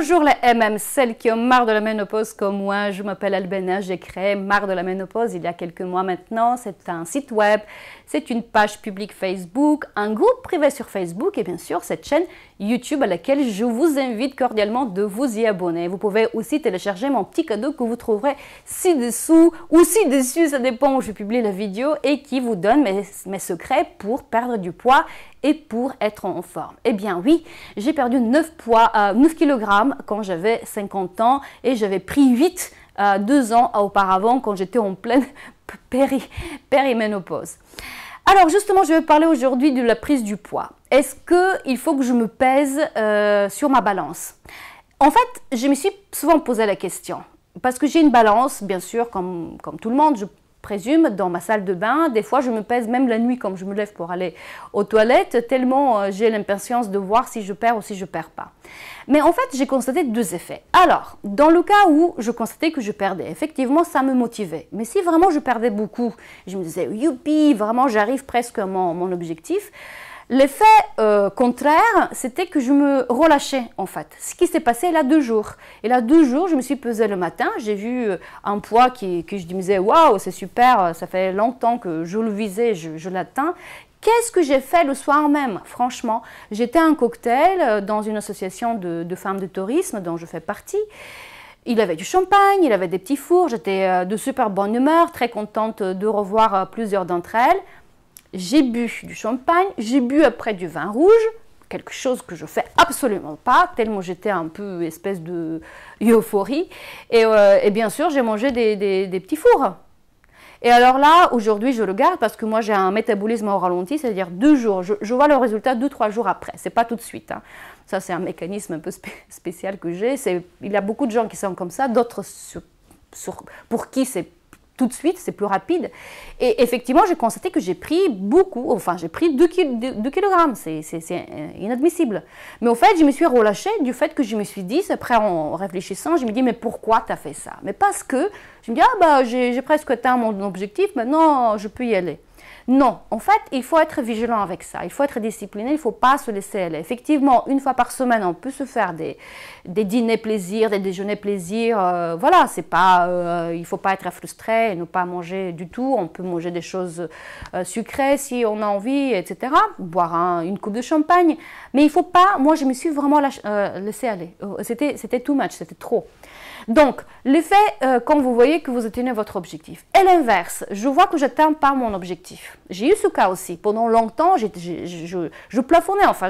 Bonjour les MM, celles qui ont marre de la ménopause comme moi. Je m'appelle Albena, j'ai créé Marre de la ménopause il y a quelques mois maintenant. C'est un site web, c'est une page publique Facebook, un groupe privé sur Facebook et bien sûr cette chaîne YouTube à laquelle je vous invite cordialement de vous y abonner. Vous pouvez aussi télécharger mon petit cadeau que vous trouverez ci-dessous ou ci-dessus, ça dépend où je publie la vidéo et qui vous donne mes, mes secrets pour perdre du poids et pour être en forme. Eh bien oui, j'ai perdu 9, poids, euh, kg quand j'avais 50 ans et j'avais pris 8 euh, deux ans auparavant quand j'étais en pleine périménopause. Alors justement, je vais parler aujourd'hui de la prise du poids. Est-ce qu'il faut que je me pèse euh, sur ma balance En fait, je me suis souvent posé la question. Parce que j'ai une balance, bien sûr, comme, comme tout le monde, je présume, dans ma salle de bain. Des fois, je me pèse même la nuit comme je me lève pour aller aux toilettes, tellement euh, j'ai l'impatience de voir si je perds ou si je perds pas. Mais en fait, j'ai constaté deux effets. Alors, dans le cas où je constatais que je perdais, effectivement, ça me motivait. Mais si vraiment je perdais beaucoup, je me disais, youpi, vraiment, j'arrive presque à mon objectif. L'effet euh, contraire, c'était que je me relâchais en fait. Ce qui s'est passé il y a deux jours. Et là, deux jours, je me suis pesée le matin, j'ai vu euh, un poids qui, que je disais waouh, c'est super, ça fait longtemps que je le visais, je, l'atteins. Qu'est-ce que j'ai fait le soir même Franchement, j'étais un cocktail euh, dans une association de, de femmes de tourisme dont je fais partie. Il avait du champagne, il avait des petits fours, j'étais de super bonne humeur, très contente de revoir plusieurs d'entre elles. J'ai bu du champagne, j'ai bu après du vin rouge, quelque chose que je fais absolument pas, tellement j'étais un peu espèce de euphorie. Et, euh, bien sûr, j'ai mangé des, petits fours. Et alors là, aujourd'hui, je le garde parce que moi, j'ai un métabolisme au ralenti, c'est-à-dire deux jours. Je, vois le résultat deux, trois jours après. C'est pas tout de suite. Hein. Ça, c'est un mécanisme un peu spécial que j'ai. Il y a beaucoup de gens qui sont comme ça, d'autres pour qui c'est tout de suite, c'est plus rapide. Et effectivement, j'ai constaté que j'ai pris beaucoup, enfin j'ai pris 2, kg, c'est inadmissible. Mais au fait, je me suis relâchée du fait que je me suis dit, après en réfléchissant, je me dis, mais pourquoi tu as fait ça Mais parce que je me dis, ah bah j'ai presque atteint mon objectif, maintenant je peux y aller. Non, en fait, il faut être vigilant avec ça, il faut être discipliné, il ne faut pas se laisser aller. Effectivement, une fois par semaine, on peut se faire des, dîners plaisir, des déjeuners plaisir. Euh, voilà, c'est pas, euh, il ne faut pas être frustré et ne pas manger du tout. On peut manger des choses euh, sucrées si on a envie, etc. Boire une coupe de champagne. Mais il ne faut pas, moi je me suis vraiment laissé aller. C'était too much, c'était trop. Donc, l'effet euh, quand vous voyez que vous atteignez votre objectif. Et l'inverse, je vois que je n'atteins pas mon objectif. J'ai eu ce cas aussi. Pendant longtemps, je, plafonnais. Enfin,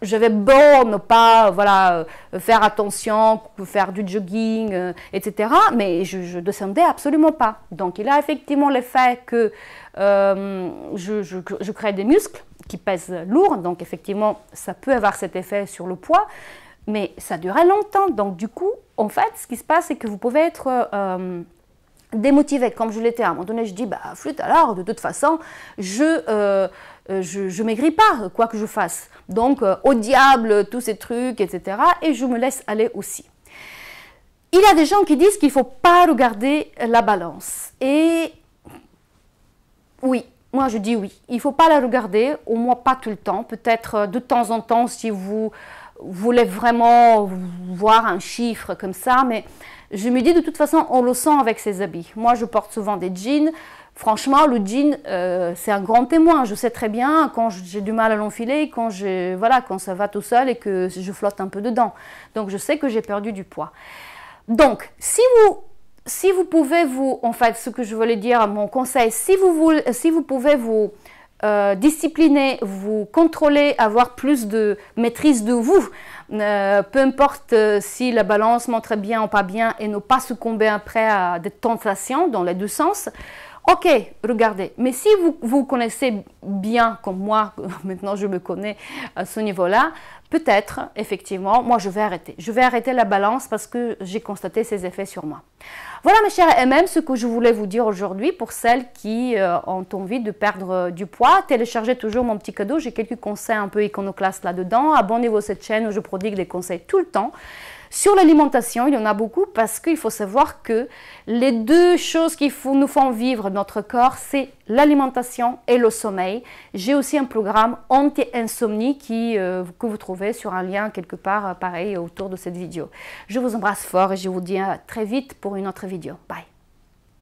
j'avais beau ne pas voilà, euh, faire attention, faire du jogging, euh, etc. Mais je ne descendais absolument pas. Donc, il a effectivement l'effet que je crée des muscles qui pèsent lourd. Donc, effectivement, ça peut avoir cet effet sur le poids. Mais ça durait longtemps. Donc, du coup, en fait, ce qui se passe, c'est que vous pouvez être euh, démotivé, comme je l'étais. À un moment donné, je dis, bah, flûte, alors, de toute façon, je. Euh, euh je, je, maigris pas, quoi que je fasse. Donc, euh, au diable, tous ces trucs, etc. Et je me laisse aller aussi. Il y a des gens qui disent qu'il ne faut pas regarder la balance. Et oui, moi je dis oui. Il ne faut pas la regarder, au moins pas tout le temps. Peut-être de temps en temps si vous voulais vraiment voir un chiffre comme ça, mais je me dis de toute façon, on le sent avec ses habits. Moi, je porte souvent des jeans. Franchement, le jean, euh, c'est un grand témoin. Je sais très bien quand j'ai du mal à l'enfiler, quand, voilà, quand ça va tout seul et que je flotte un peu dedans. Donc, je sais que j'ai perdu du poids. Donc, si vous, si vous pouvez vous, en fait, ce que je voulais dire, mon conseil, si vous, voulez, si vous pouvez vous euh, discipliner, vous contrôler, avoir plus de maîtrise de vous. Euh, peu importe euh, si la balance montre bien ou pas bien et ne pas succomber après à des tentations dans les deux sens. Ok, regardez. Mais si vous vous connaissez bien, comme moi, maintenant je me connais à ce niveau-là, peut-être, effectivement, moi je vais arrêter. Je vais arrêter la balance parce que j'ai constaté ses effets sur moi. Voilà mes chers MM, ce que je voulais vous dire aujourd'hui pour celles qui euh, ont envie de perdre euh, du poids. Téléchargez toujours mon petit cadeau, j'ai quelques conseils un peu iconoclastes là-dedans. Abonnez-vous à cette chaîne où je prodigue des conseils tout le temps. Sur l'alimentation, il y en a beaucoup parce qu'il faut savoir que les deux choses qui nous font vivre notre corps, c'est l'alimentation et le sommeil. J'ai aussi un programme anti-insomnie euh, que vous trouvez sur un lien quelque part euh, pareil autour de cette vidéo. Je vous embrasse fort et je vous dis à très vite pour une autre vidéo. Bye